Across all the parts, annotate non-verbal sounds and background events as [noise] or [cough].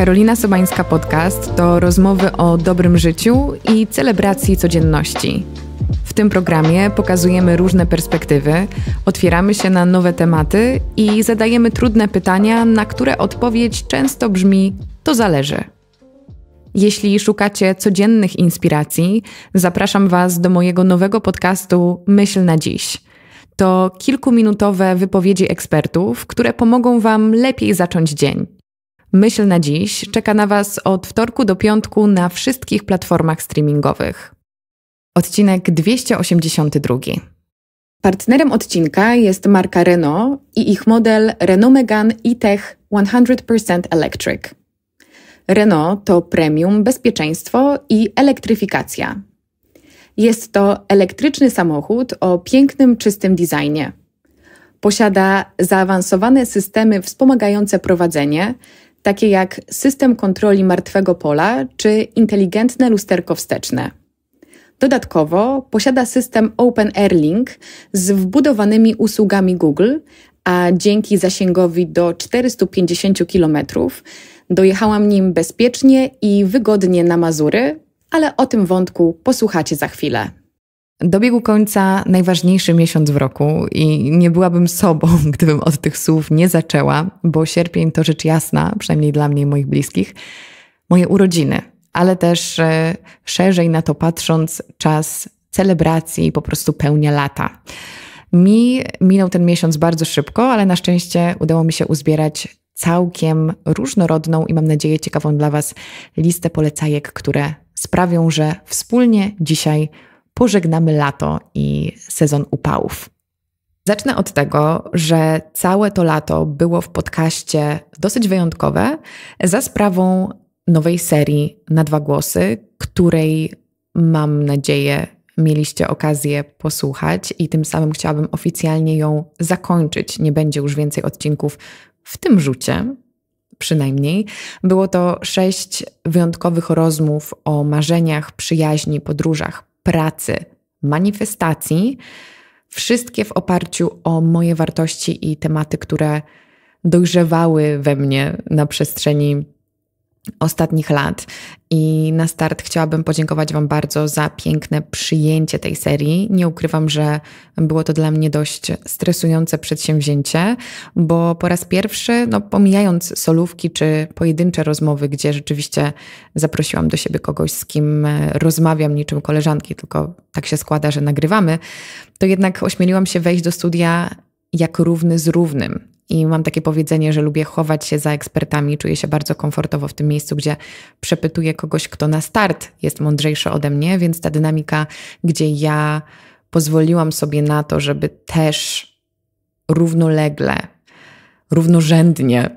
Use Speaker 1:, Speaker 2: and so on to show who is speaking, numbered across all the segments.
Speaker 1: Karolina Sobańska Podcast to rozmowy o dobrym życiu i celebracji codzienności. W tym programie pokazujemy różne perspektywy, otwieramy się na nowe tematy i zadajemy trudne pytania, na które odpowiedź często brzmi: to zależy. Jeśli szukacie codziennych inspiracji, zapraszam Was do mojego nowego podcastu Myśl na dziś. To kilkuminutowe wypowiedzi ekspertów, które pomogą Wam lepiej zacząć dzień. Myśl na dziś czeka na Was od wtorku do piątku na wszystkich platformach streamingowych. Odcinek 282. Partnerem odcinka jest marka Renault i ich model Renault Megane e-Tech 100% Electric. Renault to premium, bezpieczeństwo i elektryfikacja. Jest to elektryczny samochód o pięknym, czystym designie. Posiada zaawansowane systemy wspomagające prowadzenie, takie jak system kontroli martwego pola czy inteligentne lusterko wsteczne. Dodatkowo posiada system Open Airlink z wbudowanymi usługami Google, a dzięki zasięgowi do 450 km dojechałam nim bezpiecznie i wygodnie na Mazury, ale o tym wątku posłuchacie za chwilę. Dobiegł końca najważniejszy miesiąc w roku i nie byłabym sobą, [laughs] gdybym od tych słów nie zaczęła, bo sierpień to rzecz jasna, przynajmniej dla mnie i moich bliskich, moje urodziny, ale też e, szerzej na to patrząc, czas celebracji i po prostu pełnia lata. Mi minął ten miesiąc bardzo szybko, ale na szczęście udało mi się uzbierać całkiem różnorodną i mam nadzieję ciekawą dla Was listę polecajek, które sprawią, że wspólnie dzisiaj pożegnamy lato i sezon upałów. Zacznę od tego, że całe to lato było w podcaście dosyć wyjątkowe za sprawą nowej serii na dwa głosy, której mam nadzieję mieliście okazję posłuchać i tym samym chciałabym oficjalnie ją zakończyć. Nie będzie już więcej odcinków w tym rzucie, przynajmniej. Było to sześć wyjątkowych rozmów o marzeniach, przyjaźni, podróżach, pracy, manifestacji, wszystkie w oparciu o moje wartości i tematy, które dojrzewały we mnie na przestrzeni ostatnich lat. I na start chciałabym podziękować Wam bardzo za piękne przyjęcie tej serii. Nie ukrywam, że było to dla mnie dość stresujące przedsięwzięcie, bo po raz pierwszy, no, pomijając solówki czy pojedyncze rozmowy, gdzie rzeczywiście zaprosiłam do siebie kogoś, z kim e, rozmawiam niczym koleżanki, tylko tak się składa, że nagrywamy, to jednak ośmieliłam się wejść do studia jak równy z równym. I mam takie powiedzenie, że lubię chować się za ekspertami, czuję się bardzo komfortowo w tym miejscu, gdzie przepytuję kogoś, kto na start jest mądrzejszy ode mnie, więc ta dynamika, gdzie ja pozwoliłam sobie na to, żeby też równolegle, równorzędnie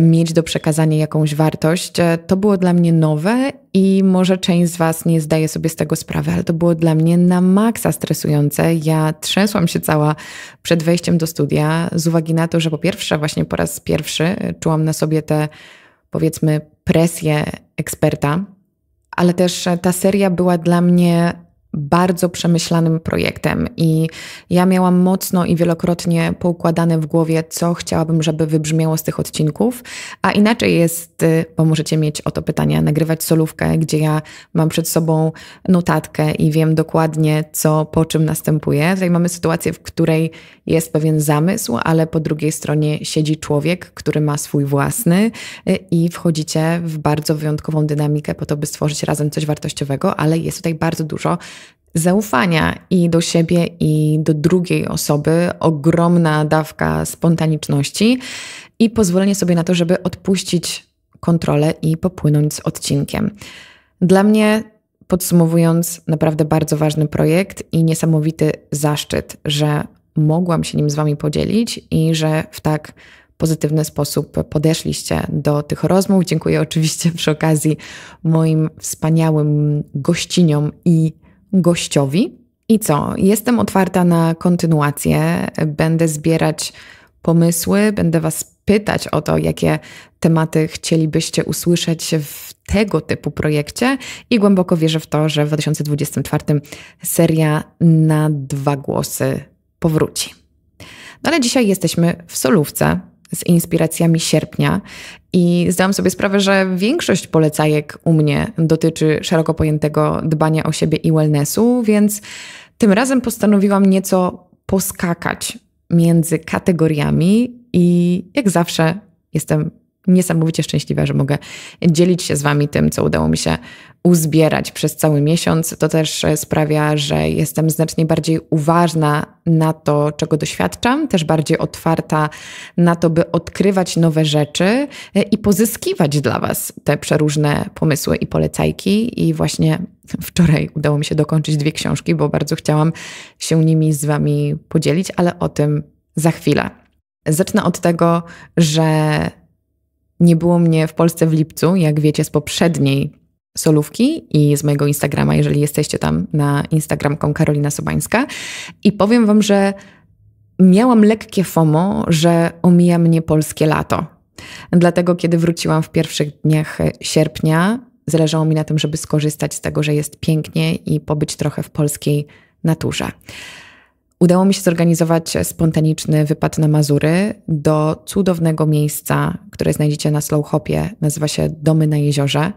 Speaker 1: mieć do przekazania jakąś wartość. E, to było dla mnie nowe i może część z Was nie zdaje sobie z tego sprawy, ale to było dla mnie na maksa stresujące. Ja trzęsłam się cała przed wejściem do studia z uwagi na to, że po pierwsze, właśnie po raz pierwszy e, czułam na sobie te powiedzmy presję eksperta, ale też e, ta seria była dla mnie bardzo przemyślanym projektem i ja miałam mocno i wielokrotnie poukładane w głowie, co chciałabym, żeby wybrzmiało z tych odcinków, a inaczej jest, y, bo możecie mieć o to pytania, nagrywać solówkę, gdzie ja mam przed sobą notatkę i wiem dokładnie, co po czym następuje. Tutaj mamy sytuację, w której jest pewien zamysł, ale po drugiej stronie siedzi człowiek, który ma swój własny y, i wchodzicie w bardzo wyjątkową dynamikę po to, by stworzyć razem coś wartościowego, ale jest tutaj bardzo dużo zaufania i do siebie, i do drugiej osoby, ogromna dawka spontaniczności i pozwolenie sobie na to, żeby odpuścić kontrolę i popłynąć z odcinkiem. Dla mnie, podsumowując, naprawdę bardzo ważny projekt i niesamowity zaszczyt, że mogłam się nim z Wami podzielić i że w tak pozytywny sposób podeszliście do tych rozmów. Dziękuję oczywiście przy okazji moim wspaniałym gościniom i gościowi. I co? Jestem otwarta na kontynuację. Będę zbierać pomysły, będę Was pytać o to, jakie tematy chcielibyście usłyszeć w tego typu projekcie i głęboko wierzę w to, że w 2024 seria na dwa głosy powróci. No ale dzisiaj jesteśmy w solówce, z inspiracjami sierpnia i zdałam sobie sprawę, że większość polecajek u mnie dotyczy szeroko pojętego dbania o siebie i wellnessu, więc tym razem postanowiłam nieco poskakać między kategoriami i jak zawsze jestem niesamowicie szczęśliwa, że mogę dzielić się z Wami tym, co udało mi się uzbierać przez cały miesiąc. To też e, sprawia, że jestem znacznie bardziej uważna na to, czego doświadczam, też bardziej otwarta na to, by odkrywać nowe rzeczy e, i pozyskiwać dla Was te przeróżne pomysły i polecajki. I właśnie [laughs] wczoraj udało mi się dokończyć dwie książki, bo bardzo chciałam się nimi z Wami podzielić, ale o tym za chwilę. Zacznę od tego, że nie było mnie w Polsce w lipcu, jak wiecie z poprzedniej solówki i z mojego Instagrama, jeżeli jesteście tam na Instagramką Karolina Sobańska. I powiem Wam, że miałam lekkie FOMO, że omija mnie polskie lato. Dlatego, kiedy wróciłam w pierwszych dniach sierpnia, zależało mi na tym, żeby skorzystać z tego, że jest pięknie i pobyć trochę w polskiej naturze udało mi się zorganizować spontaniczny wypad na Mazury do cudownego miejsca, które znajdziecie na Slowhopie. Nazywa się Domy na Jeziorze.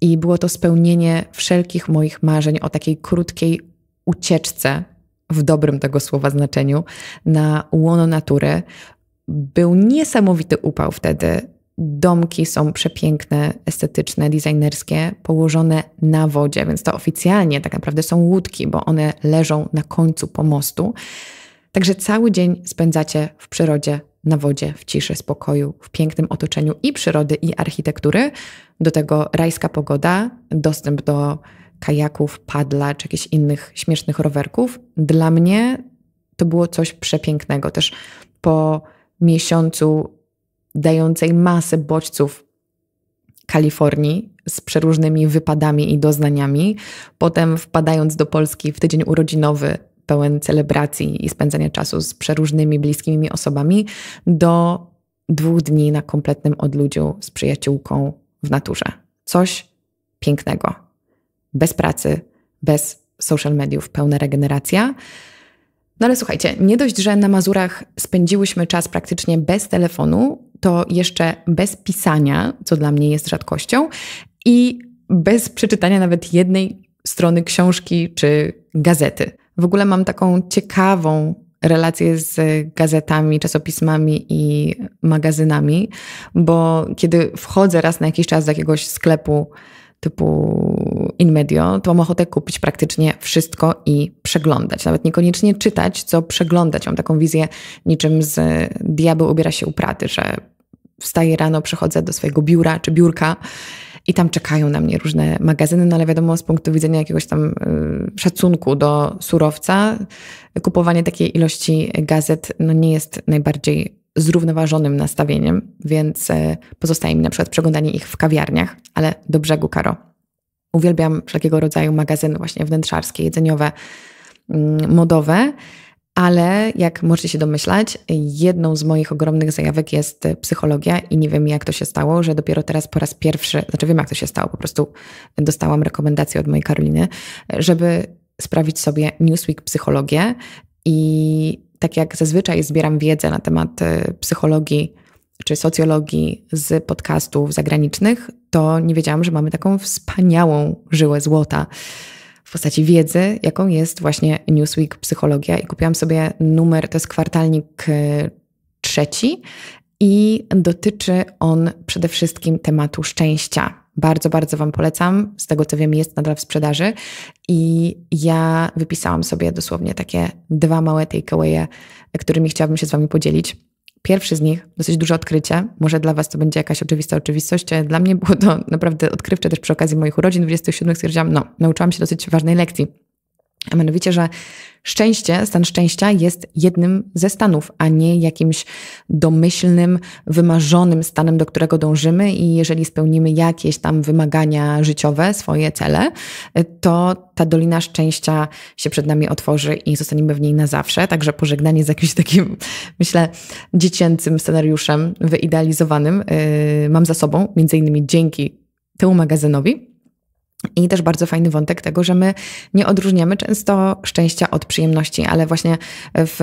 Speaker 1: I było to spełnienie wszelkich moich marzeń o takiej krótkiej ucieczce, w dobrym tego słowa znaczeniu, na łono natury. Był niesamowity upał wtedy. Domki są przepiękne, estetyczne, designerskie, położone na wodzie, więc to oficjalnie tak naprawdę są łódki, bo one leżą na końcu pomostu. Także cały dzień spędzacie w przyrodzie, na wodzie, w ciszy, spokoju, w pięknym otoczeniu i przyrody, i architektury. Do tego rajska pogoda, dostęp do kajaków, padla czy jakichś innych śmiesznych rowerków. Dla mnie to było coś przepięknego. Też po miesiącu dającej masę bodźców Kalifornii z przeróżnymi wypadami i doznaniami, potem wpadając do Polski w tydzień urodzinowy pełen celebracji i spędzania czasu z przeróżnymi bliskimi osobami, do dwóch dni na kompletnym odludziu z przyjaciółką w naturze. Coś pięknego. Bez pracy, bez social mediów, pełna regeneracja. No ale słuchajcie, nie dość, że na Mazurach spędziłyśmy czas praktycznie bez telefonu, to jeszcze bez pisania, co dla mnie jest rzadkością, i bez przeczytania nawet jednej strony książki czy gazety. W ogóle mam taką ciekawą relację z gazetami, czasopismami i magazynami, bo kiedy wchodzę raz na jakiś czas do jakiegoś sklepu typu InMedio, to mam ochotę kupić praktycznie wszystko i przeglądać. Nawet niekoniecznie czytać, co przeglądać. Mam taką wizję niczym z Diabeł ubiera się u praty, że wstaję rano, przechodzę do swojego biura czy biurka i tam czekają na mnie różne magazyny, no ale wiadomo, z punktu widzenia jakiegoś tam y, szacunku do surowca, kupowanie takiej ilości gazet no nie jest najbardziej zrównoważonym nastawieniem, więc y, pozostaje mi na przykład przeglądanie ich w kawiarniach, ale do brzegu karo. Uwielbiam wszelkiego rodzaju magazyny właśnie wnętrzarskie, jedzeniowe, mm, modowe, ale jak możecie się domyślać, jedną z moich ogromnych zajawek jest e, psychologia i nie wiem jak to się stało, że dopiero teraz po raz pierwszy, znaczy wiem jak to się stało, po prostu dostałam rekomendację od mojej Karoliny, e, żeby sprawić sobie Newsweek Psychologię i tak jak zazwyczaj zbieram wiedzę na temat e, psychologii czy socjologii z podcastów zagranicznych, to nie wiedziałam, że mamy taką wspaniałą żyłę złota w postaci wiedzy, jaką jest właśnie Newsweek Psychologia i kupiłam sobie numer, to jest kwartalnik y, trzeci i dotyczy on przede wszystkim tematu szczęścia. Bardzo, bardzo Wam polecam. Z tego co wiem, jest nadal w sprzedaży. I ja wypisałam sobie dosłownie takie dwa małe takeawaye, którymi chciałabym się z Wami podzielić. Pierwszy z nich, dosyć duże odkrycie, może dla Was to będzie jakaś oczywista oczywistość, dla mnie było to naprawdę odkrywcze też przy okazji moich urodzin 27. Stwierdziłam, no, nauczyłam się dosyć ważnej lekcji a mianowicie, że szczęście, stan szczęścia jest jednym ze stanów, a nie jakimś domyślnym, wymarzonym stanem, do którego dążymy i jeżeli spełnimy jakieś tam wymagania życiowe, swoje cele, to ta dolina szczęścia się przed nami otworzy i zostaniemy w niej na zawsze. Także pożegnanie z jakimś takim, [laughs] myślę, dziecięcym scenariuszem wyidealizowanym yy, mam za sobą, między innymi dzięki temu magazynowi. I też bardzo fajny wątek tego, że my nie odróżniamy często szczęścia od przyjemności, ale właśnie w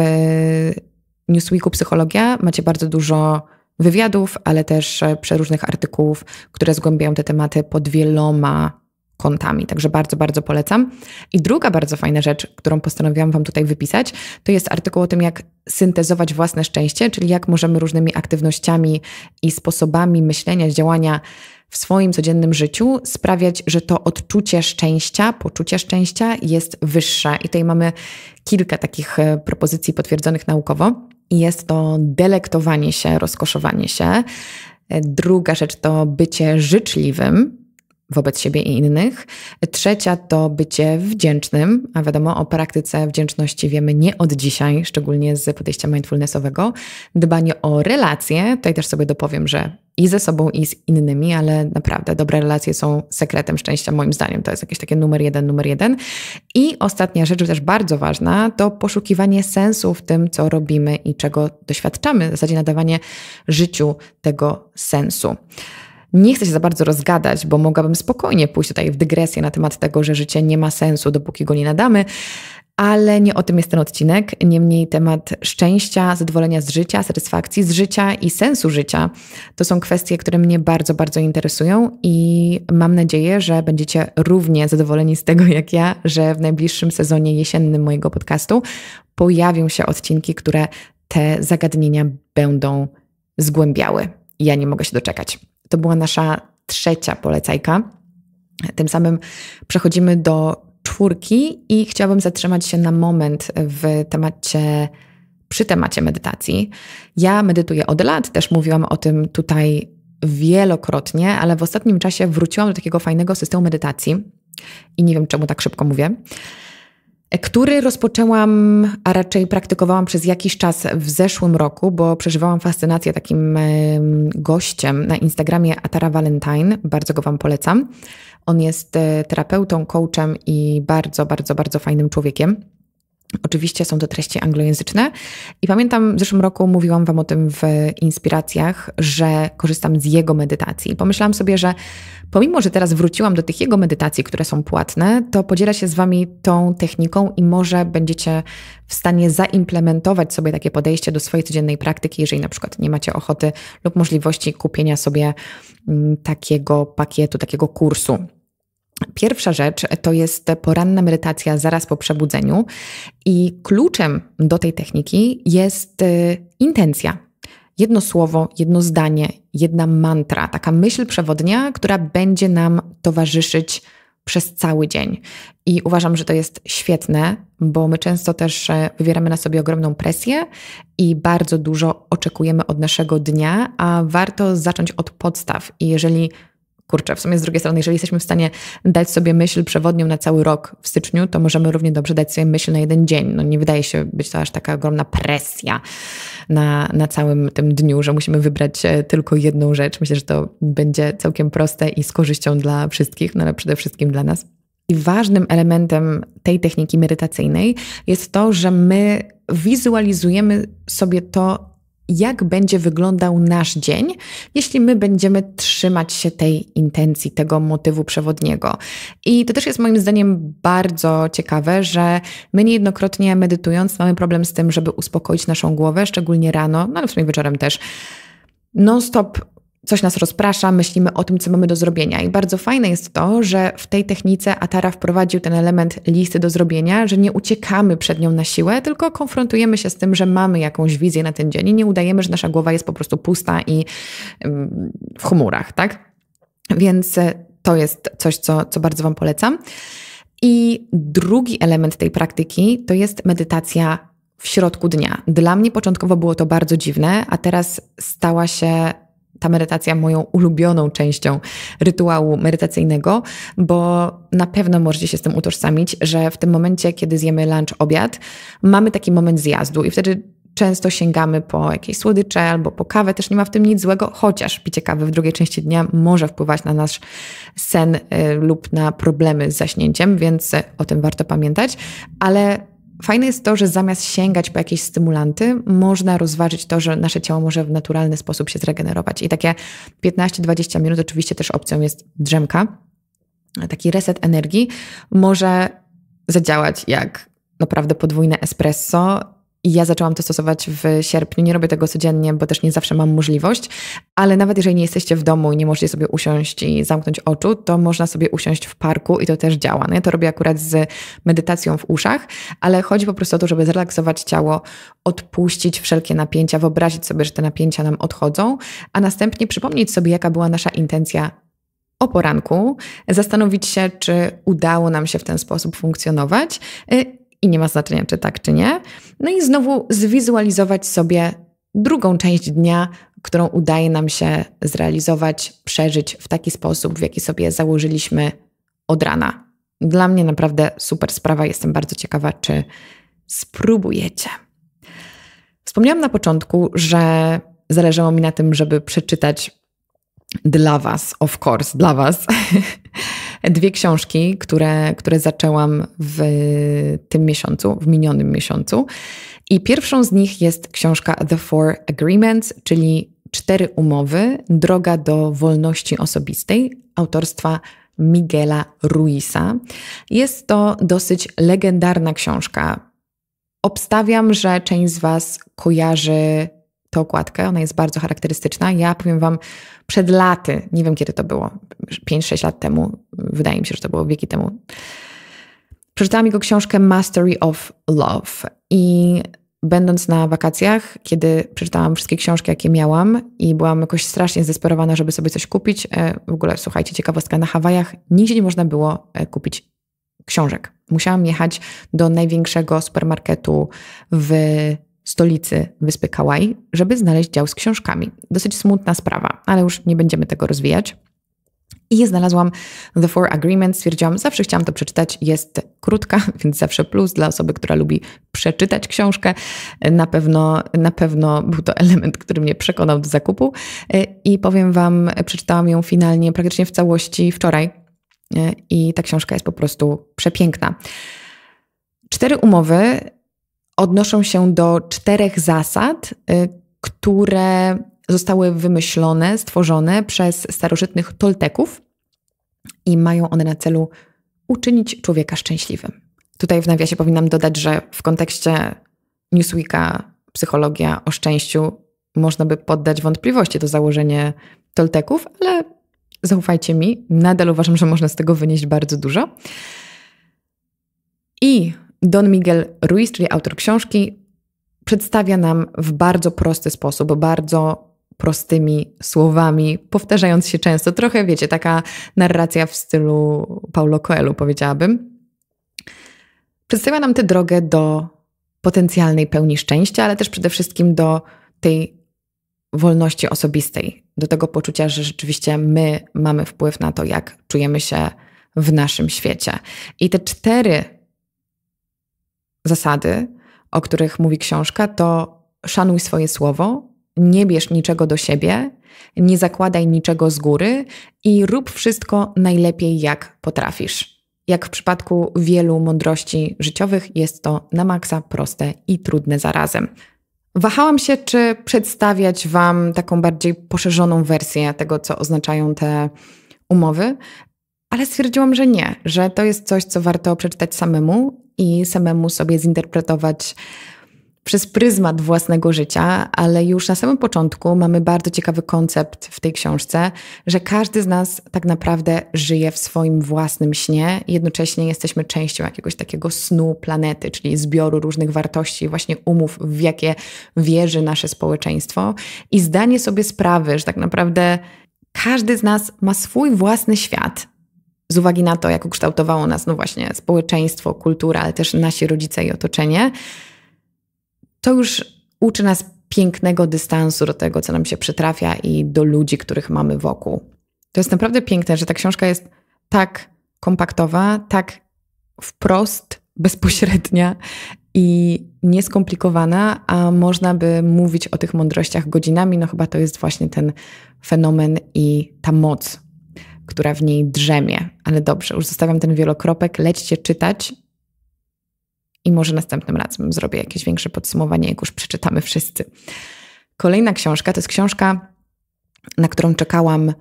Speaker 1: Newsweeku Psychologia macie bardzo dużo wywiadów, ale też e, przeróżnych artykułów, które zgłębiają te tematy pod wieloma kątami. Także bardzo, bardzo polecam. I druga bardzo fajna rzecz, którą postanowiłam Wam tutaj wypisać, to jest artykuł o tym, jak syntezować własne szczęście, czyli jak możemy różnymi aktywnościami i sposobami myślenia, działania w swoim codziennym życiu sprawiać, że to odczucie szczęścia, poczucie szczęścia jest wyższe. I tutaj mamy kilka takich e, propozycji potwierdzonych naukowo. jest to delektowanie się, rozkoszowanie się. E, druga rzecz to bycie życzliwym, wobec siebie i innych. Trzecia to bycie wdzięcznym, a wiadomo o praktyce wdzięczności wiemy nie od dzisiaj, szczególnie z podejścia mindfulnessowego. Dbanie o relacje, tutaj też sobie dopowiem, że i ze sobą, i z innymi, ale naprawdę dobre relacje są sekretem szczęścia, moim zdaniem. To jest jakieś takie numer jeden, numer jeden. I ostatnia rzecz, też bardzo ważna, to poszukiwanie sensu w tym, co robimy i czego doświadczamy, w zasadzie nadawanie życiu tego sensu. Nie chcę się za bardzo rozgadać, bo mogłabym spokojnie pójść tutaj w dygresję na temat tego, że życie nie ma sensu, dopóki go nie nadamy, ale nie o tym jest ten odcinek. Niemniej temat szczęścia, zadowolenia z życia, satysfakcji z życia i sensu życia to są kwestie, które mnie bardzo, bardzo interesują i mam nadzieję, że będziecie równie zadowoleni z tego jak ja, że w najbliższym sezonie jesiennym mojego podcastu pojawią się odcinki, które te zagadnienia będą zgłębiały. Ja nie mogę się doczekać. To była nasza trzecia polecajka. Tym samym przechodzimy do czwórki i chciałabym zatrzymać się na moment w temacie, przy temacie medytacji. Ja medytuję od lat, też mówiłam o tym tutaj wielokrotnie, ale w ostatnim czasie wróciłam do takiego fajnego systemu medytacji i nie wiem, czemu tak szybko mówię. E, który rozpoczęłam, a raczej praktykowałam przez jakiś czas w zeszłym roku, bo przeżywałam fascynację takim gościem na Instagramie Atara Valentine. Bardzo go Wam polecam. On jest e, terapeutą, coachem i bardzo, bardzo, bardzo fajnym człowiekiem. Oczywiście są to treści anglojęzyczne i pamiętam w zeszłym roku mówiłam Wam o tym w inspiracjach, że korzystam z jego medytacji. Pomyślałam sobie, że pomimo, że teraz wróciłam do tych jego medytacji, które są płatne, to podzielę się z Wami tą techniką i może będziecie w stanie zaimplementować sobie takie podejście do swojej codziennej praktyki, jeżeli na przykład nie macie ochoty lub możliwości kupienia sobie mm, takiego pakietu, takiego kursu. Pierwsza rzecz to jest poranna medytacja zaraz po przebudzeniu i kluczem do tej techniki jest y, intencja. Jedno słowo, jedno zdanie, jedna mantra, taka myśl przewodnia, która będzie nam towarzyszyć przez cały dzień. I uważam, że to jest świetne, bo my często też e, wywieramy na sobie ogromną presję i bardzo dużo oczekujemy od naszego dnia, a warto zacząć od podstaw. I jeżeli kurczę, w sumie z drugiej strony, jeżeli jesteśmy w stanie dać sobie myśl przewodnią na cały rok w styczniu, to możemy równie dobrze dać sobie myśl na jeden dzień. No nie wydaje się być to aż taka ogromna presja na, na całym tym dniu, że musimy wybrać e, tylko jedną rzecz. Myślę, że to będzie całkiem proste i z korzyścią dla wszystkich, no ale przede wszystkim dla nas. I ważnym elementem tej techniki medytacyjnej jest to, że my wizualizujemy sobie to, jak będzie wyglądał nasz dzień, jeśli my będziemy trzymać się tej intencji, tego motywu przewodniego. I to też jest moim zdaniem bardzo ciekawe, że my niejednokrotnie medytując mamy problem z tym, żeby uspokoić naszą głowę, szczególnie rano, no ale w sumie wieczorem też non-stop coś nas rozprasza, myślimy o tym, co mamy do zrobienia. I bardzo fajne jest to, że w tej technice Atara wprowadził ten element listy do zrobienia, że nie uciekamy przed nią na siłę, tylko konfrontujemy się z tym, że mamy jakąś wizję na ten dzień i nie udajemy, że nasza głowa jest po prostu pusta i w chmurach, tak? Więc e, to jest coś, co, co bardzo Wam polecam. I drugi element tej praktyki to jest medytacja w środku dnia. Dla mnie początkowo było to bardzo dziwne, a teraz stała się ta medytacja moją ulubioną częścią rytuału medytacyjnego, bo na pewno możecie się z tym utożsamić, że w tym momencie, kiedy zjemy lunch, obiad, mamy taki moment zjazdu i wtedy często sięgamy po jakieś słodycze albo po kawę. Też nie ma w tym nic złego, chociaż picie kawy w drugiej części dnia może wpływać na nasz sen y, lub na problemy z zaśnięciem, więc o tym warto pamiętać. Ale Fajne jest to, że zamiast sięgać po jakieś stymulanty, można rozważyć to, że nasze ciało może w naturalny sposób się zregenerować. I takie 15-20 minut, oczywiście też opcją jest drzemka, taki reset energii, może zadziałać jak naprawdę podwójne espresso i ja zaczęłam to stosować w sierpniu. Nie robię tego codziennie, bo też nie zawsze mam możliwość, ale nawet jeżeli nie jesteście w domu i nie możecie sobie usiąść i zamknąć oczu, to można sobie usiąść w parku i to też działa. No ja to robię akurat z medytacją w uszach, ale chodzi po prostu o to, żeby zrelaksować ciało, odpuścić wszelkie napięcia, wyobrazić sobie, że te napięcia nam odchodzą, a następnie przypomnieć sobie, jaka była nasza intencja o poranku, zastanowić się, czy udało nam się w ten sposób funkcjonować y, i nie ma znaczenia, czy tak, czy nie. No i znowu zwizualizować sobie drugą część dnia, którą udaje nam się zrealizować, przeżyć w taki sposób, w jaki sobie założyliśmy od rana. Dla mnie naprawdę super sprawa. Jestem bardzo ciekawa, czy spróbujecie. Wspomniałam na początku, że zależało mi na tym, żeby przeczytać dla Was, of course, dla Was, [laughs] dwie książki, które, które zaczęłam w tym miesiącu, w minionym miesiącu. I pierwszą z nich jest książka The Four Agreements, czyli Cztery Umowy Droga do Wolności Osobistej autorstwa Miguela Ruisa. Jest to dosyć legendarna książka. Obstawiam, że część z Was kojarzy tę okładkę. Ona jest bardzo charakterystyczna. Ja powiem Wam, przed laty, nie wiem kiedy to było, 5-6 lat temu, wydaje mi się, że to było wieki temu, przeczytałam jego książkę Mastery of Love. I będąc na wakacjach, kiedy przeczytałam wszystkie książki, jakie miałam i byłam jakoś strasznie zdesperowana, żeby sobie coś kupić, e, w ogóle słuchajcie, ciekawostka, na Hawajach nigdzie nie można było e, kupić książek. Musiałam jechać do największego supermarketu w stolicy wyspy Kauai, żeby znaleźć dział z książkami. Dosyć smutna sprawa, ale już nie będziemy tego rozwijać. I znalazłam The Four Agreements, stwierdziłam, zawsze chciałam to przeczytać, jest krótka, [laughs] więc zawsze plus dla osoby, która lubi przeczytać książkę. Na pewno, na pewno był to [laughs] element, który mnie przekonał do zakupu i powiem Wam, przeczytałam ją finalnie praktycznie w całości wczoraj i ta książka jest po prostu przepiękna. Cztery umowy odnoszą się do czterech zasad, y, które zostały wymyślone, stworzone przez starożytnych Tolteków i mają one na celu uczynić człowieka szczęśliwym. Tutaj w nawiasie powinnam dodać, że w kontekście Newsweeka psychologia o szczęściu można by poddać wątpliwości to założenie Tolteków, ale zaufajcie mi, nadal uważam, że można z tego wynieść bardzo dużo. I Don Miguel Ruiz, czyli autor książki, przedstawia nam w bardzo prosty sposób, bardzo prostymi słowami, powtarzając się często. Trochę, wiecie, taka narracja w stylu Paulo Coelho, powiedziałabym. Przedstawia nam tę drogę do potencjalnej pełni szczęścia, ale też przede wszystkim do tej wolności osobistej, do tego poczucia, że rzeczywiście my mamy wpływ na to, jak czujemy się w naszym świecie. I te cztery zasady, o których mówi książka, to szanuj swoje słowo, nie bierz niczego do siebie, nie zakładaj niczego z góry i rób wszystko najlepiej, jak potrafisz. Jak w przypadku wielu mądrości życiowych, jest to na maksa proste i trudne zarazem. Wahałam się, czy przedstawiać Wam taką bardziej poszerzoną wersję tego, co oznaczają te umowy, ale stwierdziłam, że nie, że to jest coś, co warto przeczytać samemu i samemu sobie zinterpretować przez pryzmat własnego życia, ale już na samym początku mamy bardzo ciekawy koncept w tej książce, że każdy z nas tak naprawdę żyje w swoim własnym śnie jednocześnie jesteśmy częścią jakiegoś takiego snu planety, czyli zbioru różnych wartości, właśnie umów, w jakie wierzy nasze społeczeństwo i zdanie sobie sprawy, że tak naprawdę każdy z nas ma swój własny świat, z uwagi na to, jak ukształtowało nas no właśnie społeczeństwo, kultura, ale też nasi rodzice i otoczenie, to już uczy nas pięknego dystansu do tego, co nam się przytrafia i do ludzi, których mamy wokół. To jest naprawdę piękne, że ta książka jest tak kompaktowa, tak wprost, bezpośrednia i nieskomplikowana, a można by mówić o tych mądrościach godzinami. No chyba to jest właśnie ten fenomen i ta moc która w niej drzemie. Ale dobrze, już zostawiam ten wielokropek, lećcie czytać i może następnym razem zrobię jakieś większe podsumowanie, jak już przeczytamy wszyscy. Kolejna książka to jest książka, na którą czekałam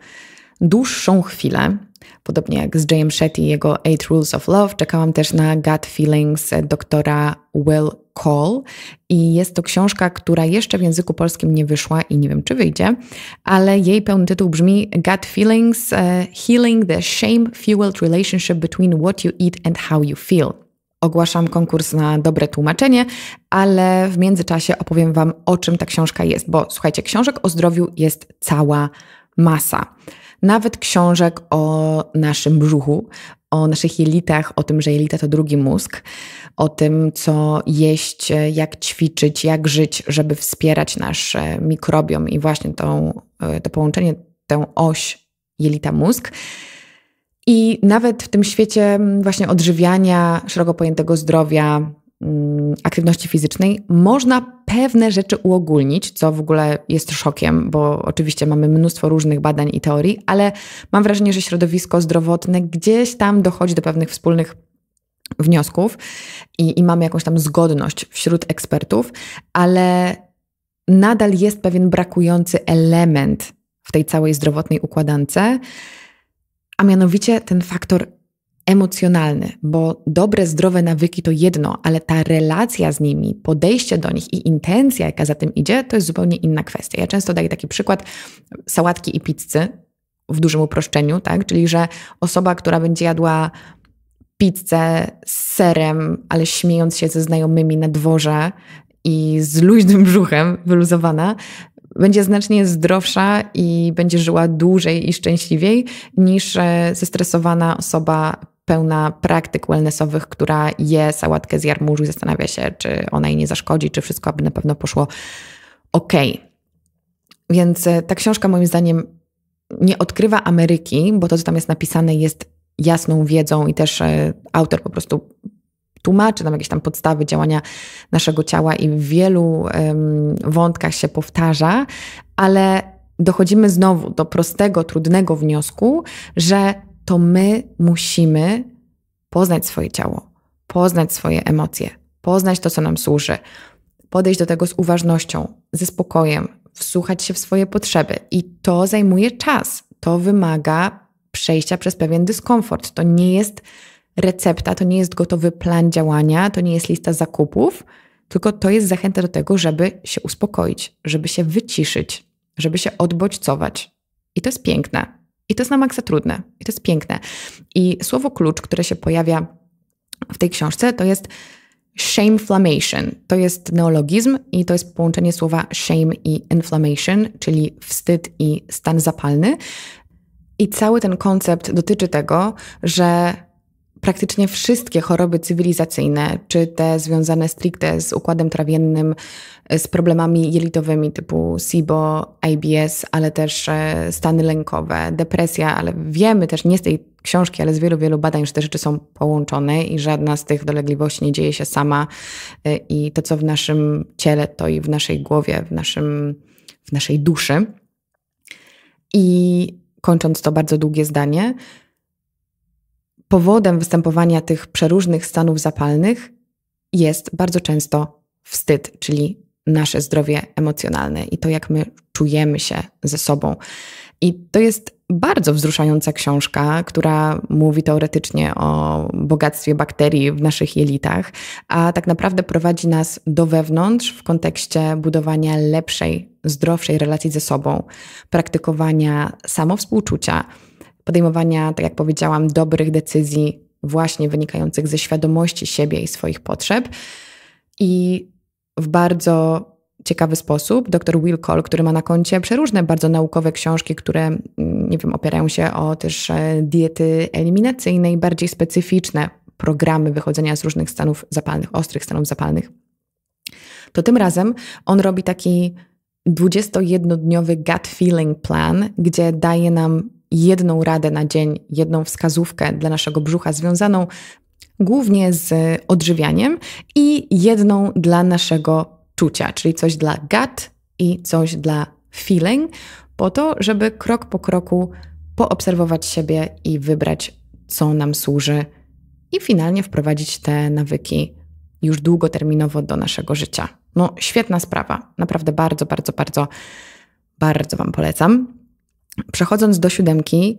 Speaker 1: dłuższą chwilę. Podobnie jak z James Shetty i jego Eight Rules of Love, czekałam też na Gut Feelings doktora Will Call i jest to książka, która jeszcze w języku polskim nie wyszła i nie wiem, czy wyjdzie, ale jej pełny tytuł brzmi Gut Feelings uh, Healing the Shame-Fueled Relationship Between What You Eat and How You Feel. Ogłaszam konkurs na dobre tłumaczenie, ale w międzyczasie opowiem Wam, o czym ta książka jest, bo słuchajcie, książek o zdrowiu jest cała masa nawet książek o naszym brzuchu, o naszych jelitach, o tym, że jelita to drugi mózg, o tym, co jeść, jak ćwiczyć, jak żyć, żeby wspierać nasz e, mikrobiom i właśnie tą, e, to połączenie, tę oś jelita-mózg. I nawet w tym świecie właśnie odżywiania, szeroko pojętego zdrowia, Mm, aktywności fizycznej, można pewne rzeczy uogólnić, co w ogóle jest szokiem, bo oczywiście mamy mnóstwo różnych badań i teorii, ale mam wrażenie, że środowisko zdrowotne gdzieś tam dochodzi do pewnych wspólnych wniosków i, i mamy jakąś tam zgodność wśród ekspertów, ale nadal jest pewien brakujący element w tej całej zdrowotnej układance, a mianowicie ten faktor emocjonalny, bo dobre, zdrowe nawyki to jedno, ale ta relacja z nimi, podejście do nich i intencja, jaka za tym idzie, to jest zupełnie inna kwestia. Ja często daję taki przykład sałatki i pizzy w dużym uproszczeniu, tak? Czyli, że osoba, która będzie jadła pizzę z serem, ale śmiejąc się ze znajomymi na dworze i z luźnym brzuchem, wyluzowana, będzie znacznie zdrowsza i będzie żyła dłużej i szczęśliwiej niż e, zestresowana osoba pełna praktyk wellnessowych, która je sałatkę z jarmużu i zastanawia się, czy ona jej nie zaszkodzi, czy wszystko aby na pewno poszło ok. Więc e, ta książka moim zdaniem nie odkrywa Ameryki, bo to, co tam jest napisane, jest jasną wiedzą i też e, autor po prostu tłumaczy nam jakieś tam podstawy działania naszego ciała i w wielu um, wątkach się powtarza, ale dochodzimy znowu do prostego, trudnego wniosku, że to my musimy poznać swoje ciało, poznać swoje emocje, poznać to, co nam służy, podejść do tego z uważnością, ze spokojem, wsłuchać się w swoje potrzeby. I to zajmuje czas, to wymaga przejścia przez pewien dyskomfort. To nie jest recepta, to nie jest gotowy plan działania, to nie jest lista zakupów, tylko to jest zachęta do tego, żeby się uspokoić, żeby się wyciszyć, żeby się odbodźcować. I to jest piękne. I to jest na maksa trudne. I to jest piękne. I słowo klucz, które się pojawia w tej książce, to jest shameflammation. To jest neologizm i to jest połączenie słowa shame i inflammation, czyli wstyd i stan zapalny. I cały ten koncept dotyczy tego, że praktycznie wszystkie choroby cywilizacyjne, czy te związane stricte z układem trawiennym, z problemami jelitowymi typu SIBO, IBS, ale też e, stany lękowe, depresja, ale wiemy też nie z tej książki, ale z wielu, wielu badań, że te rzeczy są połączone i żadna z tych dolegliwości nie dzieje się sama e, i to, co w naszym ciele, to i w naszej głowie, w, naszym, w naszej duszy. I kończąc to bardzo długie zdanie, powodem występowania tych przeróżnych stanów zapalnych jest bardzo często wstyd, czyli nasze zdrowie emocjonalne i to, jak my czujemy się ze sobą. I to jest bardzo wzruszająca książka, która mówi teoretycznie o bogactwie bakterii w naszych jelitach, a tak naprawdę prowadzi nas do wewnątrz w kontekście budowania lepszej, zdrowszej relacji ze sobą, praktykowania samowspółczucia, podejmowania, tak jak powiedziałam, dobrych decyzji, właśnie wynikających ze świadomości siebie i swoich potrzeb. I w bardzo ciekawy sposób dr Will Cole, który ma na koncie przeróżne bardzo naukowe książki, które, mm, nie wiem, opierają się o też e, diety eliminacyjne i bardziej specyficzne programy wychodzenia z różnych stanów zapalnych, ostrych stanów zapalnych. To tym razem on robi taki 21-dniowy gut feeling plan, gdzie daje nam jedną radę na dzień, jedną wskazówkę dla naszego brzucha związaną głównie z odżywianiem i jedną dla naszego czucia, czyli coś dla gut i coś dla feeling, po to, żeby krok po kroku poobserwować siebie i wybrać, co nam służy, i finalnie wprowadzić te nawyki już długoterminowo do naszego życia. No, świetna sprawa. Naprawdę bardzo, bardzo, bardzo, bardzo Wam polecam. Przechodząc do siódemki,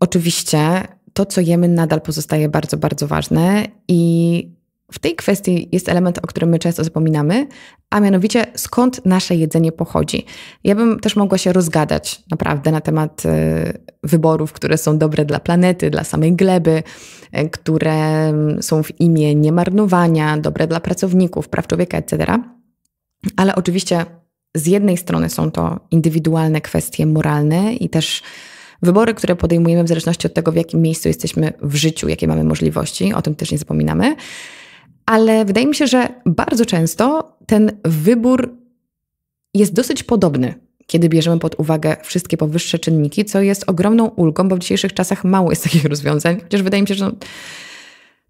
Speaker 1: oczywiście to, co jemy, nadal pozostaje bardzo, bardzo ważne i w tej kwestii jest element, o którym my często zapominamy, a mianowicie skąd nasze jedzenie pochodzi. Ja bym też mogła się rozgadać naprawdę na temat y, wyborów, które są dobre dla planety, dla samej gleby, y, które mm, są w imię niemarnowania, dobre dla pracowników, praw człowieka, etc. Ale oczywiście z jednej strony są to indywidualne kwestie moralne i też wybory, które podejmujemy w zależności od tego, w jakim miejscu jesteśmy w życiu, jakie mamy możliwości, o tym też nie zapominamy. Ale wydaje mi się, że bardzo często ten wybór jest dosyć podobny, kiedy bierzemy pod uwagę wszystkie powyższe czynniki, co jest ogromną ulgą, bo w dzisiejszych czasach mało jest takich [laughs] rozwiązań, chociaż wydaje mi się, że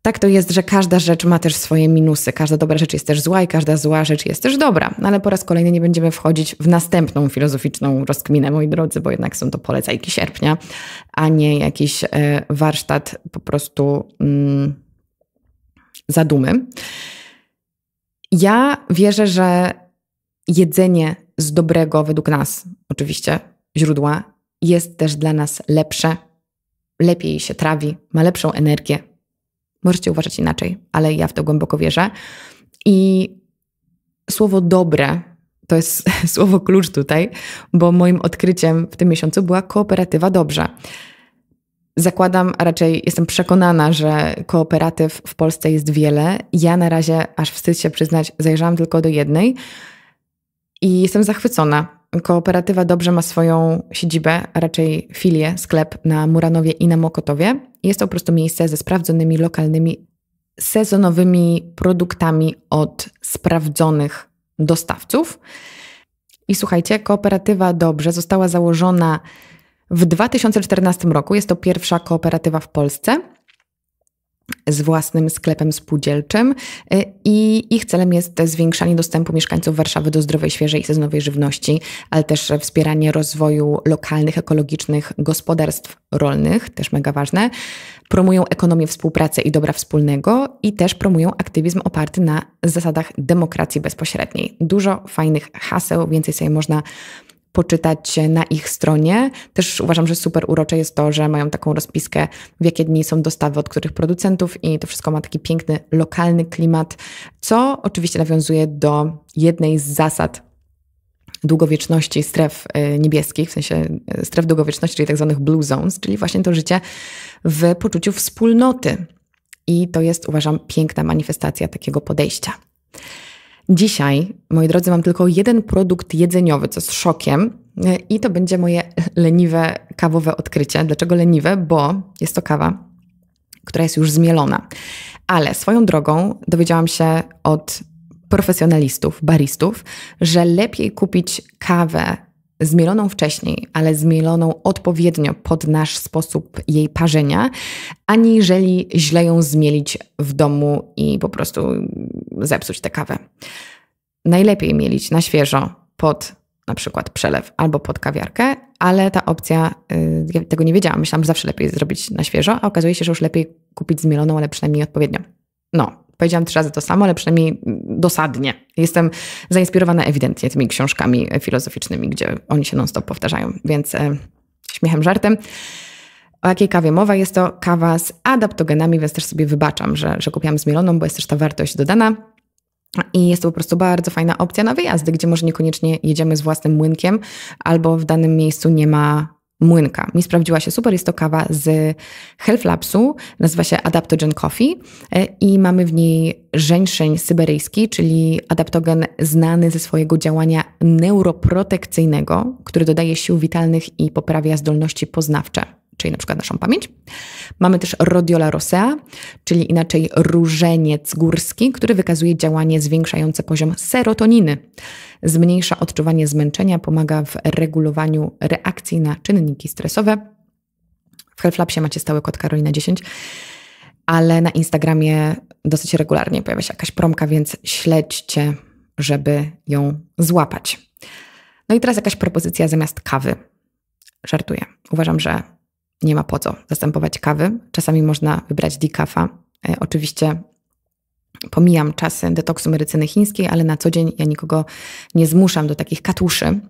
Speaker 1: tak to jest, że każda rzecz ma też swoje minusy. Każda dobra rzecz jest też zła i każda zła rzecz jest też dobra. ale po raz kolejny nie będziemy wchodzić w następną filozoficzną rozkminę, moi drodzy, bo jednak są to polecajki sierpnia, a nie jakiś e, warsztat po prostu mm, zadumy. Ja wierzę, że jedzenie z dobrego, według nas oczywiście, źródła jest też dla nas lepsze, lepiej się trawi, ma lepszą energię, Możecie uważać inaczej, ale ja w to głęboko wierzę. I słowo dobre to jest [laughs] słowo klucz tutaj, bo moim odkryciem w tym miesiącu była kooperatywa dobrze. Zakładam, a raczej jestem przekonana, że kooperatyw w Polsce jest wiele. Ja na razie, aż wstyd się przyznać, zajrzałam tylko do jednej i jestem zachwycona kooperatywa dobrze ma swoją siedzibę, a raczej filię, sklep na Muranowie i na Mokotowie. Jest to po prostu miejsce ze sprawdzonymi lokalnymi, sezonowymi produktami od sprawdzonych dostawców. I słuchajcie, kooperatywa dobrze została założona w 2014 roku. Jest to pierwsza kooperatywa w Polsce z własnym sklepem spółdzielczym y, i ich celem jest zwiększanie dostępu mieszkańców Warszawy do zdrowej, świeżej i sezonowej żywności, ale też wspieranie rozwoju lokalnych, ekologicznych gospodarstw rolnych, też mega ważne. Promują ekonomię współpracy i dobra wspólnego i też promują aktywizm oparty na zasadach demokracji bezpośredniej. Dużo fajnych haseł, więcej sobie można poczytać na ich stronie. Też uważam, że super urocze jest to, że mają taką rozpiskę, w jakie dni są dostawy od których producentów i to wszystko ma taki piękny, lokalny klimat, co oczywiście nawiązuje do jednej z zasad długowieczności stref y, niebieskich, w sensie y, stref długowieczności, czyli tak zwanych blue zones, czyli właśnie to życie w poczuciu wspólnoty. I to jest, uważam, piękna manifestacja takiego podejścia. Dzisiaj, moi drodzy, mam tylko jeden produkt jedzeniowy, co z szokiem, i to będzie moje leniwe kawowe odkrycie. Dlaczego leniwe? Bo jest to kawa, która jest już zmielona. Ale swoją drogą dowiedziałam się od profesjonalistów, baristów, że lepiej kupić kawę zmieloną wcześniej, ale zmieloną odpowiednio pod nasz sposób jej parzenia, aniżeli źle ją zmielić w domu i po prostu zepsuć tę kawę. Najlepiej mielić na świeżo pod na przykład przelew albo pod kawiarkę, ale ta opcja, y, ja tego nie wiedziałam, myślałam, że zawsze lepiej zrobić na świeżo, a okazuje się, że już lepiej kupić zmieloną, ale przynajmniej odpowiednio. No, powiedziałam trzy razy to samo, ale przynajmniej dosadnie. Jestem zainspirowana ewidentnie tymi książkami filozoficznymi, gdzie oni się non-stop powtarzają, więc e, śmiechem, żartem. O jakiej kawie mowa? Jest to kawa z adaptogenami, więc też sobie wybaczam, że, że kupiłam zmieloną, bo jest też ta wartość dodana. I jest to po prostu bardzo fajna opcja na wyjazdy, gdzie może niekoniecznie jedziemy z własnym młynkiem, albo w danym miejscu nie ma młynka. Mi sprawdziła się super, jest to kawa z Health Labsu, nazywa się Adaptogen Coffee e, i mamy w niej żeńszeń syberyjski, czyli adaptogen znany ze swojego działania neuroprotekcyjnego, który dodaje sił witalnych i poprawia zdolności poznawcze czyli na przykład naszą pamięć. Mamy też rodiola rosea, czyli inaczej różeniec górski, który wykazuje działanie zwiększające poziom serotoniny. Zmniejsza odczuwanie zmęczenia, pomaga w regulowaniu reakcji na czynniki stresowe. W Healthlabsie macie stały kod Karolina 10, ale na Instagramie dosyć regularnie pojawia się jakaś promka, więc śledźcie, żeby ją złapać. No i teraz jakaś propozycja zamiast kawy. Żartuję. Uważam, że nie ma po co zastępować kawy. Czasami można wybrać decaf'a. E, oczywiście pomijam czasy detoksu medycyny chińskiej, ale na co dzień ja nikogo nie zmuszam do takich katuszy.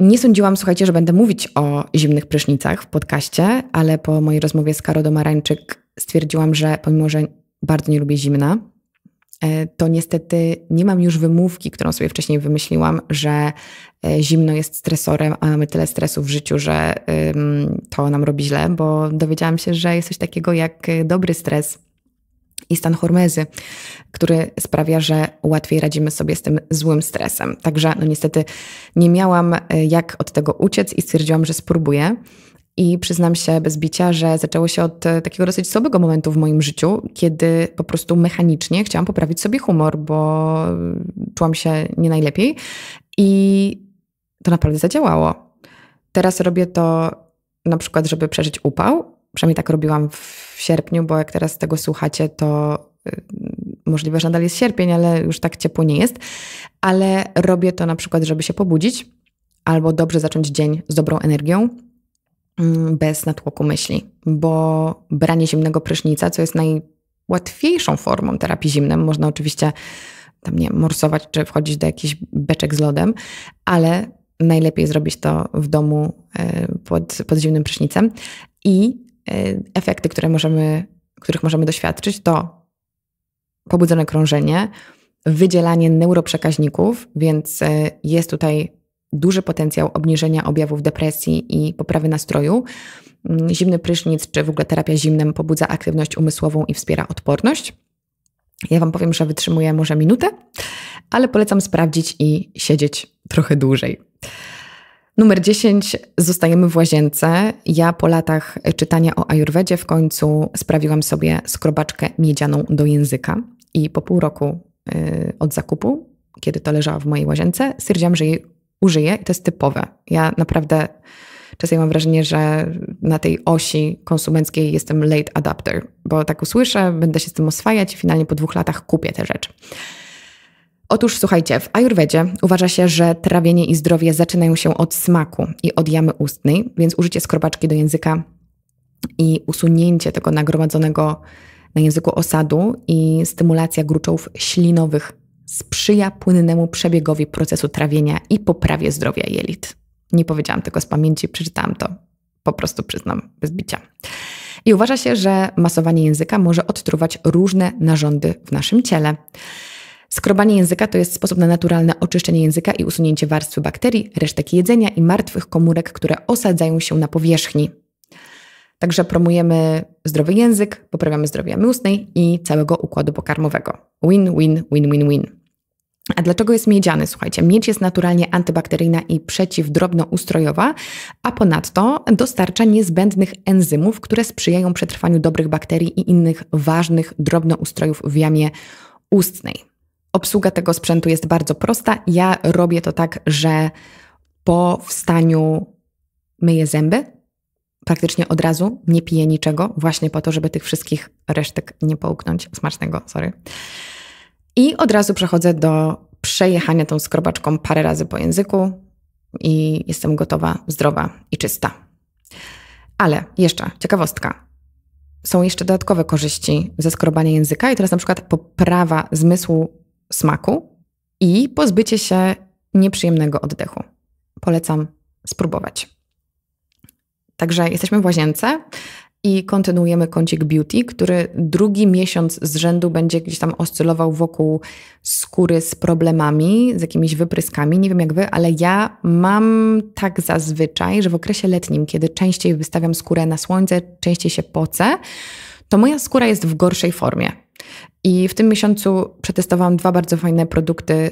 Speaker 1: Nie sądziłam, słuchajcie, że będę mówić o zimnych prysznicach w podcaście, ale po mojej rozmowie z Karo Domarańczyk stwierdziłam, że pomimo, że bardzo nie lubię zimna, E, to niestety nie mam już wymówki, którą sobie wcześniej wymyśliłam, że e, zimno jest stresorem, a mamy tyle stresu w życiu, że to nam robi źle, bo dowiedziałam się, że jest coś takiego jak e, dobry stres i stan hormezy, który sprawia, że łatwiej radzimy sobie z tym złym stresem. Także no niestety nie miałam jak od tego uciec i stwierdziłam, że spróbuję. I przyznam się bez bicia, że zaczęło się od e, takiego dosyć słabego momentu w moim życiu, kiedy po prostu mechanicznie chciałam poprawić sobie humor, bo mm, czułam się nie najlepiej. I to naprawdę zadziałało. Teraz robię to na przykład, żeby przeżyć upał. Przynajmniej tak robiłam w sierpniu, bo jak teraz tego słuchacie, to y, możliwe, że nadal jest sierpień, ale już tak ciepło nie jest. Ale robię to na przykład, żeby się pobudzić albo dobrze zacząć dzień z dobrą energią Mm, bez natłoku myśli, bo branie zimnego prysznica, co jest najłatwiejszą formą terapii zimnem, można oczywiście tam nie morsować czy wchodzić do jakichś beczek z lodem, ale najlepiej zrobić to w domu e, pod, pod zimnym prysznicem i e, efekty, które możemy, których możemy doświadczyć to pobudzone krążenie, wydzielanie neuroprzekaźników, więc e, jest tutaj duży potencjał obniżenia objawów depresji i poprawy nastroju. Mm, zimny prysznic czy w ogóle terapia zimnem pobudza aktywność umysłową i wspiera odporność. Ja Wam powiem, że wytrzymuję może minutę, ale polecam sprawdzić i siedzieć trochę dłużej. Numer 10. Zostajemy w łazience. Ja po latach czytania o ajurwedzie w końcu sprawiłam sobie skrobaczkę miedzianą do języka i po pół roku yy, od zakupu, kiedy to leżała w mojej łazience, stwierdziłam, że jej użyję i to jest typowe. Ja naprawdę czasem mam wrażenie, że na tej osi konsumenckiej jestem late adapter, bo tak usłyszę, będę się z tym oswajać i finalnie po dwóch latach kupię te rzeczy. Otóż słuchajcie, w Ayurvedzie uważa się, że trawienie i zdrowie zaczynają się od smaku i od jamy ustnej, więc użycie skrobaczki do języka i usunięcie tego nagromadzonego na języku osadu i stymulacja gruczołów ślinowych sprzyja płynnemu przebiegowi procesu trawienia i poprawie zdrowia jelit. Nie powiedziałam tego z pamięci, przeczytałam to. Po prostu przyznam, bez bicia. I uważa się, że masowanie języka może odtruwać różne narządy w naszym ciele. Skrobanie języka to jest sposób na naturalne oczyszczenie języka i usunięcie warstwy bakterii, resztek jedzenia i martwych komórek, które osadzają się na powierzchni. Także promujemy zdrowy język, poprawiamy zdrowie jamy ustnej i całego układu pokarmowego. Win, win, win, win, win. A dlaczego jest miedziany? Słuchajcie, miedź jest naturalnie antybakteryjna i przeciwdrobnoustrojowa, a ponadto dostarcza niezbędnych enzymów, które sprzyjają przetrwaniu dobrych bakterii i innych ważnych drobnoustrojów w jamie ustnej. Obsługa tego sprzętu jest bardzo prosta. Ja robię to tak, że po wstaniu myję zęby, praktycznie od razu, nie piję niczego, właśnie po to, żeby tych wszystkich resztek nie połknąć. Smacznego, sorry. I od razu przechodzę do przejechania tą skrobaczką parę razy po języku i jestem gotowa, zdrowa i czysta. Ale jeszcze ciekawostka. Są jeszcze dodatkowe korzyści ze skrobania języka i teraz na przykład poprawa zmysłu smaku i pozbycie się nieprzyjemnego oddechu. Polecam spróbować. Także jesteśmy w łazience i kontynuujemy kącik beauty, który drugi miesiąc z rzędu będzie gdzieś tam oscylował wokół skóry z problemami, z jakimiś wypryskami. Nie wiem jak wy, ale ja mam tak zazwyczaj, że w okresie letnim, kiedy częściej wystawiam skórę na słońce, częściej się pocę, to moja skóra jest w gorszej formie. I w tym miesiącu przetestowałam dwa bardzo fajne produkty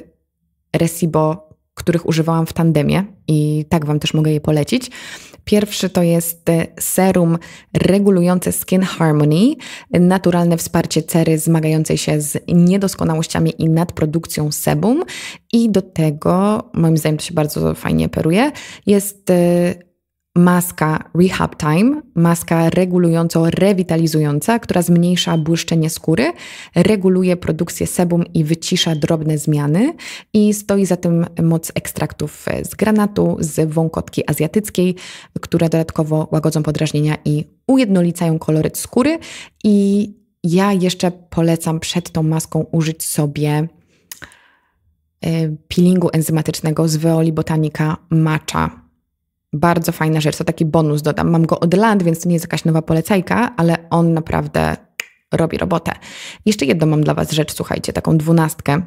Speaker 1: Resibo których używałam w tandemie i tak Wam też mogę je polecić. Pierwszy to jest e, serum regulujące Skin Harmony, naturalne wsparcie cery zmagającej się z niedoskonałościami i nadprodukcją sebum. I do tego, moim zdaniem to się bardzo fajnie peruje, jest e, maska Rehab Time, maska regulująco-rewitalizująca, która zmniejsza błyszczenie skóry, reguluje produkcję sebum i wycisza drobne zmiany i stoi za tym moc ekstraktów z granatu, z wąkotki azjatyckiej, które dodatkowo łagodzą podrażnienia i ujednolicają koloryt skóry i ja jeszcze polecam przed tą maską użyć sobie e, peelingu enzymatycznego z Veoli Botanica Matcha bardzo fajna rzecz, to taki bonus dodam. Mam go od lat, więc to nie jest jakaś nowa polecajka, ale on naprawdę robi robotę. Jeszcze jedną mam dla Was rzecz, słuchajcie, taką dwunastkę,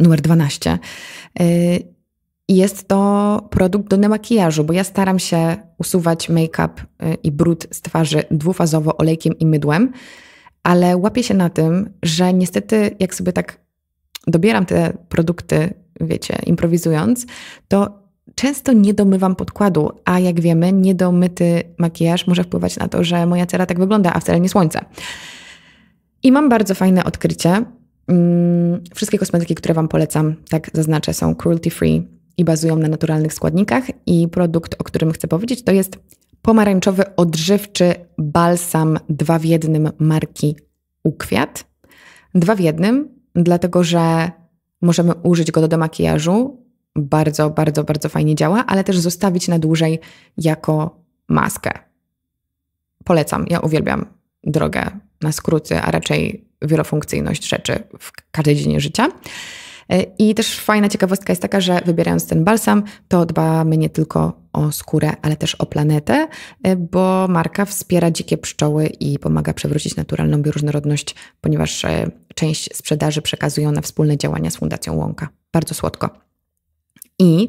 Speaker 1: numer 12. Y, jest to produkt do nemakijażu, bo ja staram się usuwać make-up y, i brud z twarzy dwufazowo olejkiem i mydłem, ale łapię się na tym, że niestety jak sobie tak dobieram te produkty, wiecie, improwizując, to Często nie domywam podkładu, a jak wiemy, niedomyty makijaż może wpływać na to, że moja cera tak wygląda, a wcale nie słońce. I mam bardzo fajne odkrycie. Mm, wszystkie kosmetyki, które Wam polecam, tak zaznaczę, są cruelty free i bazują na naturalnych składnikach. I produkt, o którym chcę powiedzieć, to jest pomarańczowy odżywczy balsam dwa w jednym marki Ukwiat. Dwa w jednym, dlatego że możemy użyć go do, do makijażu, bardzo, bardzo, bardzo fajnie działa, ale też zostawić na dłużej jako maskę. Polecam, ja uwielbiam drogę na skróty, a raczej wielofunkcyjność rzeczy w każdej dziedzinie życia. E, I też fajna ciekawostka jest taka, że wybierając ten balsam, to dbamy nie tylko o skórę, ale też o planetę, e, bo marka wspiera dzikie pszczoły i pomaga przewrócić naturalną bioróżnorodność, ponieważ e, część sprzedaży przekazują na wspólne działania z Fundacją Łąka. Bardzo słodko. I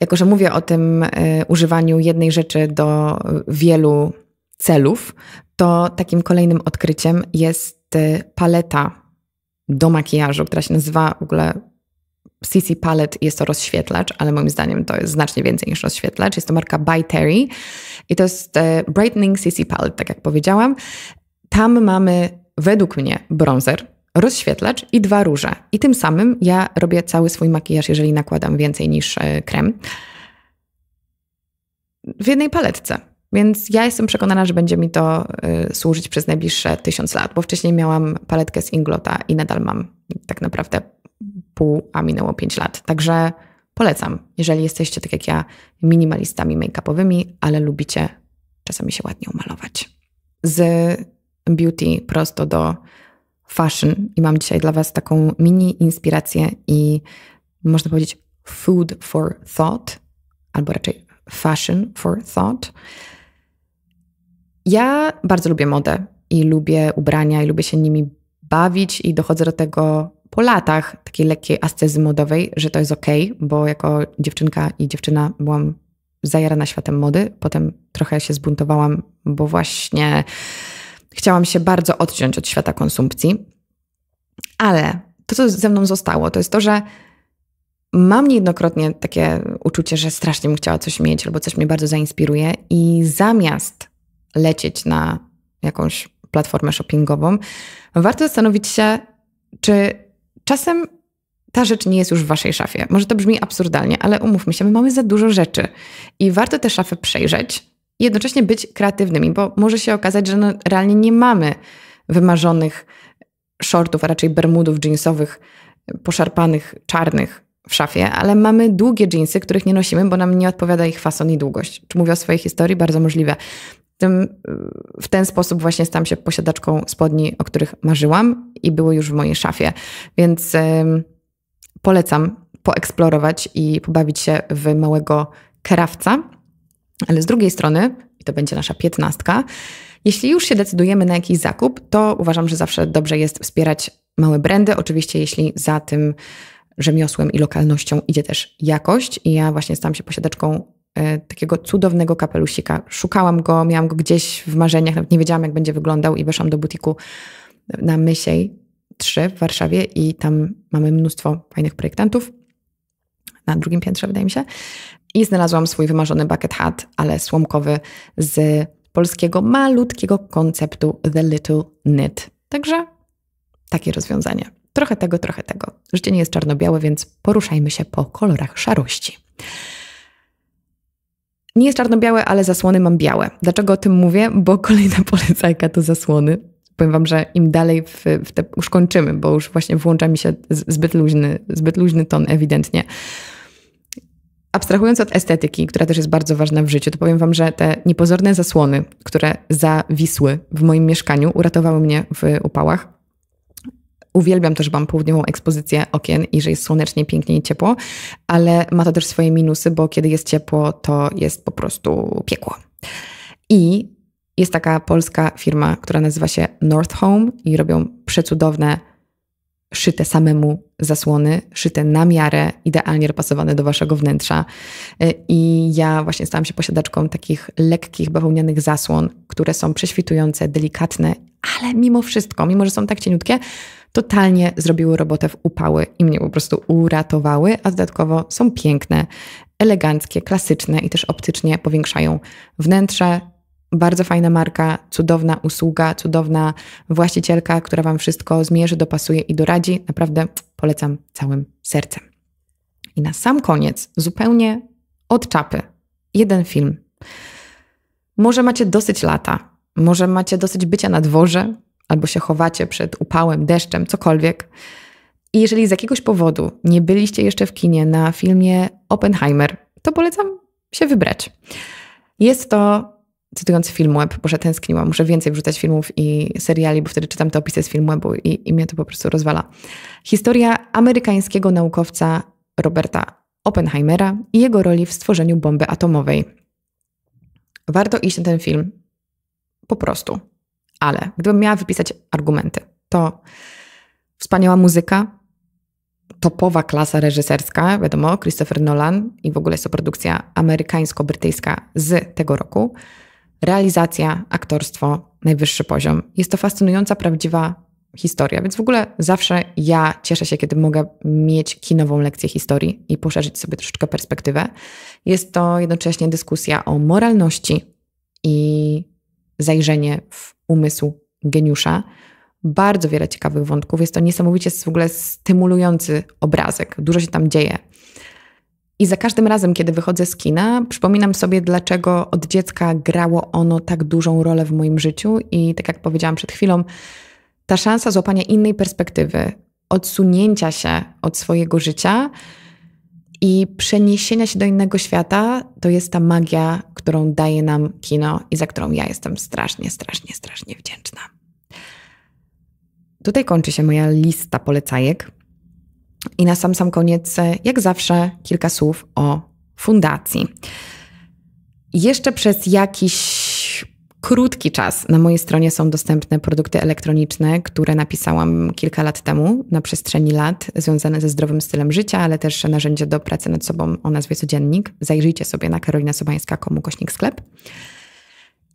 Speaker 1: jako, że mówię o tym y, używaniu jednej rzeczy do wielu celów, to takim kolejnym odkryciem jest y, paleta do makijażu, która się nazywa w ogóle CC Palette jest to rozświetlacz, ale moim zdaniem to jest znacznie więcej niż rozświetlacz. Jest to marka By Terry i to jest y, Brightening CC Palette, tak jak powiedziałam. Tam mamy według mnie bronzer, rozświetlacz i dwa róże. I tym samym ja robię cały swój makijaż, jeżeli nakładam więcej niż e, krem. W jednej paletce. Więc ja jestem przekonana, że będzie mi to y, służyć przez najbliższe tysiąc lat, bo wcześniej miałam paletkę z Inglota i nadal mam tak naprawdę pół, a minęło pięć lat. Także polecam, jeżeli jesteście tak jak ja minimalistami make-upowymi, ale lubicie czasami się ładnie umalować. Z beauty prosto do fashion i mam dzisiaj dla Was taką mini inspirację i można powiedzieć food for thought, albo raczej fashion for thought. Ja bardzo lubię modę i lubię ubrania i lubię się nimi bawić i dochodzę do tego po latach takiej lekkiej ascezy modowej, że to jest ok, bo jako dziewczynka i dziewczyna byłam zajarana światem mody, potem trochę się zbuntowałam, bo właśnie Chciałam się bardzo odciąć od świata konsumpcji, ale to, co ze mną zostało, to jest to, że mam niejednokrotnie takie uczucie, że strasznie bym chciała coś mieć albo coś mnie bardzo zainspiruje, i zamiast lecieć na jakąś platformę shoppingową, warto zastanowić się, czy czasem ta rzecz nie jest już w waszej szafie. Może to brzmi absurdalnie, ale umówmy się, my mamy za dużo rzeczy i warto tę szafę przejrzeć, jednocześnie być kreatywnymi, bo może się okazać, że no, realnie nie mamy wymarzonych shortów, a raczej bermudów jeansowych, poszarpanych, czarnych w szafie, ale mamy długie jeansy, których nie nosimy, bo nam nie odpowiada ich fason i długość. Czy mówię o swojej historii? Bardzo możliwe. Tym, w ten sposób właśnie stałam się posiadaczką spodni, o których marzyłam i były już w mojej szafie. Więc polecam poeksplorować i pobawić się w małego krawca. Ale z drugiej strony, i to będzie nasza piętnastka, jeśli już się decydujemy na jakiś zakup, to uważam, że zawsze dobrze jest wspierać małe brandy. Oczywiście, jeśli za tym rzemiosłem i lokalnością idzie też jakość. I ja właśnie stałam się posiadaczką e, takiego cudownego kapelusika. Szukałam go, miałam go gdzieś w marzeniach, nawet nie wiedziałam, jak będzie wyglądał, i weszłam do butiku na Mysiej 3 w Warszawie i tam mamy mnóstwo fajnych projektantów. Na drugim piętrze, wydaje mi się. I znalazłam swój wymarzony bucket hat, ale słomkowy z polskiego malutkiego konceptu The Little Knit. Także takie rozwiązanie. Trochę tego, trochę tego. Życie nie jest czarno-białe, więc poruszajmy się po kolorach szarości. Nie jest czarno-białe, ale zasłony mam białe. Dlaczego o tym mówię? Bo [laughs] kolejna polecajka to zasłony. Powiem Wam, że im dalej w, w te, już kończymy, bo już właśnie włącza mi się zbyt luźny, zbyt luźny ton ewidentnie. Abstrahując od estetyki, która też jest bardzo ważna w życiu, to powiem Wam, że te niepozorne zasłony, które zawisły w moim mieszkaniu, uratowały mnie w upałach. Uwielbiam też, że mam południową ekspozycję okien i że jest słonecznie, pięknie i ciepło, ale ma to też swoje minusy, bo kiedy jest ciepło, to jest po prostu piekło. I jest taka polska firma, która nazywa się North Home i robią przecudowne szyte samemu zasłony, szyte na miarę, idealnie dopasowane do waszego wnętrza. E, I ja właśnie stałam się posiadaczką takich lekkich, bawełnianych zasłon, które są prześwitujące, delikatne, ale mimo wszystko, mimo że są tak cieniutkie, totalnie zrobiły robotę w upały i mnie po prostu uratowały, a dodatkowo są piękne, eleganckie, klasyczne i też optycznie powiększają wnętrze, bardzo fajna marka, cudowna usługa, cudowna właścicielka, która Wam wszystko zmierzy, dopasuje i doradzi. Naprawdę polecam całym sercem. I na sam koniec, zupełnie od czapy, jeden film. Może macie dosyć lata, może macie dosyć bycia na dworze, albo się chowacie przed upałem, deszczem, cokolwiek. I jeżeli z jakiegoś powodu nie byliście jeszcze w kinie na filmie Oppenheimer, to polecam się wybrać. Jest to cytując web, bo że tęskniłam, muszę więcej wrzucać filmów i seriali, bo wtedy czytam te opisy z webu i, i mnie to po prostu rozwala. Historia amerykańskiego naukowca Roberta Oppenheimera i jego roli w stworzeniu bomby atomowej. Warto iść na ten film po prostu, ale gdybym miała wypisać argumenty, to wspaniała muzyka, topowa klasa reżyserska, wiadomo, Christopher Nolan i w ogóle jest to produkcja amerykańsko-brytyjska z tego roku realizacja, aktorstwo, najwyższy poziom. Jest to fascynująca, prawdziwa historia. Więc w ogóle zawsze ja cieszę się, kiedy mogę mieć kinową lekcję historii i poszerzyć sobie troszeczkę perspektywę. Jest to jednocześnie dyskusja o moralności i zajrzenie w umysł geniusza. Bardzo wiele ciekawych wątków. Jest to niesamowicie w ogóle stymulujący obrazek. Dużo się tam dzieje. I za każdym razem, kiedy wychodzę z kina, przypominam sobie, dlaczego od dziecka grało ono tak dużą rolę w moim życiu. I tak jak powiedziałam przed chwilą, ta szansa złapania innej perspektywy, odsunięcia się od swojego życia i przeniesienia się do innego świata, to jest ta magia, którą daje nam kino i za którą ja jestem strasznie, strasznie, strasznie wdzięczna. Tutaj kończy się moja lista polecajek. I na sam sam koniec, e, jak zawsze, kilka słów o fundacji. Jeszcze przez jakiś krótki czas na mojej stronie są dostępne produkty elektroniczne, które napisałam kilka lat temu, na przestrzeni lat, związane ze zdrowym stylem życia, ale też narzędzie do pracy nad sobą o nazwie Codziennik. Zajrzyjcie sobie na Karolina Komu kośnik sklep.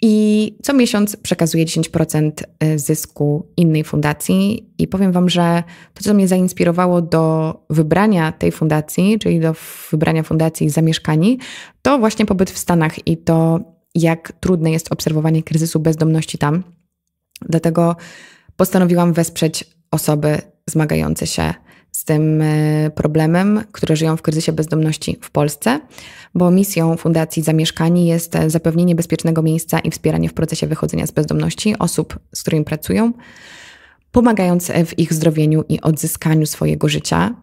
Speaker 1: I co miesiąc przekazuję 10% y, zysku innej fundacji. I powiem Wam, że to, co mnie zainspirowało do wybrania tej fundacji, czyli do wybrania fundacji zamieszkani, to właśnie pobyt w Stanach i to, jak trudne jest obserwowanie kryzysu bezdomności tam. Dlatego postanowiłam wesprzeć osoby zmagające się z tym e, problemem, które żyją w kryzysie bezdomności w Polsce, bo misją Fundacji Zamieszkani jest e, zapewnienie bezpiecznego miejsca i wspieranie w procesie wychodzenia z bezdomności osób, z którymi pracują, pomagając e, w ich zdrowieniu i odzyskaniu swojego życia.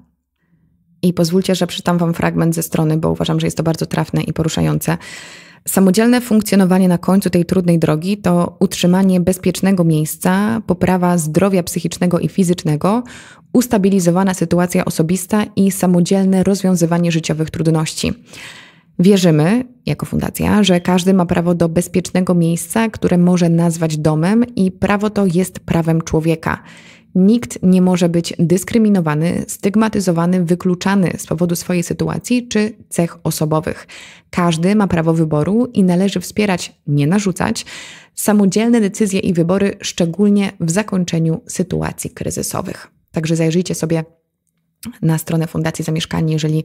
Speaker 1: I pozwólcie, że przeczytam Wam fragment ze strony, bo uważam, że jest to bardzo trafne i poruszające. Samodzielne funkcjonowanie na końcu tej trudnej drogi to utrzymanie bezpiecznego miejsca, poprawa zdrowia psychicznego i fizycznego, ustabilizowana sytuacja osobista i samodzielne rozwiązywanie życiowych trudności. Wierzymy, jako fundacja, że każdy ma prawo do bezpiecznego miejsca, które może nazwać domem, i prawo to jest prawem człowieka. Nikt nie może być dyskryminowany, stygmatyzowany, wykluczany z powodu swojej sytuacji czy cech osobowych. Każdy ma prawo wyboru i należy wspierać, nie narzucać, samodzielne decyzje i wybory, szczególnie w zakończeniu sytuacji kryzysowych. Także zajrzyjcie sobie na stronę Fundacji Zamieszkanie, jeżeli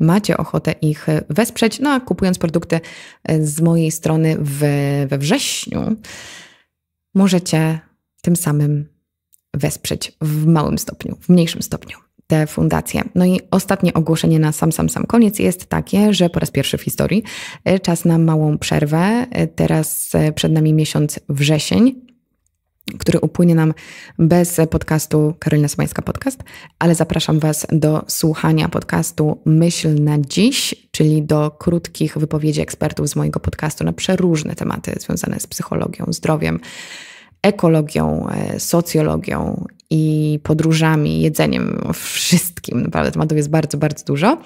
Speaker 1: macie ochotę ich wesprzeć. No a kupując produkty z mojej strony w, we wrześniu, możecie tym samym wesprzeć w małym stopniu, w mniejszym stopniu te fundacje. No i ostatnie ogłoszenie na sam, sam, sam koniec jest takie, że po raz pierwszy w historii e, czas na małą przerwę. E, teraz e, przed nami miesiąc wrzesień który upłynie nam bez podcastu Karolina Sobańska Podcast, ale zapraszam Was do słuchania podcastu Myśl na dziś, czyli do krótkich wypowiedzi ekspertów z mojego podcastu na przeróżne tematy związane z psychologią, zdrowiem, ekologią, e, socjologią i podróżami, jedzeniem, wszystkim. Naprawdę tematów jest bardzo, bardzo dużo.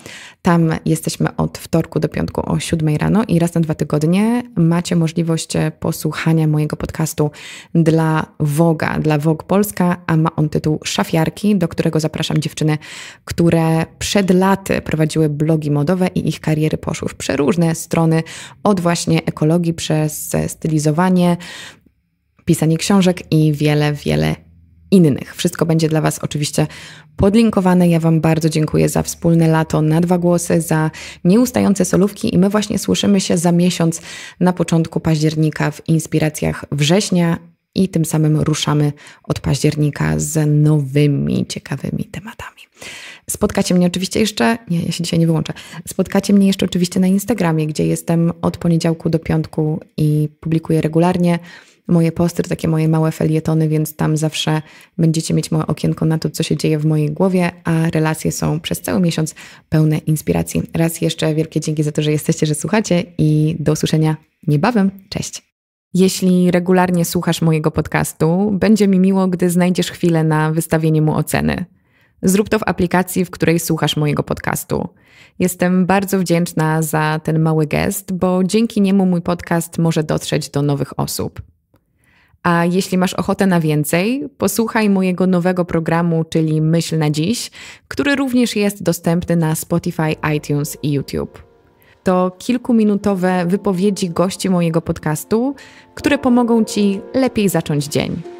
Speaker 1: Tam jesteśmy od wtorku do piątku o 7 rano i raz na dwa tygodnie macie możliwość e, posłuchania mojego podcastu dla Woga, dla Vogue Polska, a ma on tytuł Szafiarki, do którego zapraszam dziewczyny, które przed laty prowadziły blogi modowe i ich kariery poszły w przeróżne strony, od właśnie ekologii przez stylizowanie, pisanie książek i wiele, wiele innych. Wszystko będzie dla Was oczywiście podlinkowane. Ja Wam bardzo dziękuję za wspólne lato na dwa głosy, za nieustające solówki i my właśnie słyszymy się za miesiąc na początku października w inspiracjach września i tym samym ruszamy od października z nowymi, ciekawymi tematami. Spotkacie mnie oczywiście jeszcze, nie, ja się dzisiaj nie wyłączę. Spotkacie mnie jeszcze oczywiście na Instagramie, gdzie jestem od poniedziałku do piątku i publikuję regularnie moje posty, to takie moje małe felietony, więc tam zawsze będziecie mieć moje okienko na to, co się dzieje w mojej głowie, a relacje są przez cały miesiąc pełne inspiracji. Raz jeszcze wielkie dzięki za to, że jesteście, że słuchacie i do usłyszenia niebawem. Cześć! Jeśli regularnie słuchasz mojego podcastu, będzie mi miło, gdy znajdziesz chwilę na wystawienie mu oceny. Zrób to w aplikacji, w której słuchasz mojego podcastu. Jestem bardzo wdzięczna za ten mały gest, bo dzięki niemu mój podcast może dotrzeć do nowych osób. A jeśli masz ochotę na więcej, posłuchaj mojego nowego programu, czyli Myśl na Dziś, który również jest dostępny na Spotify, iTunes i YouTube. To kilkuminutowe wypowiedzi gości mojego podcastu, które pomogą ci lepiej zacząć dzień.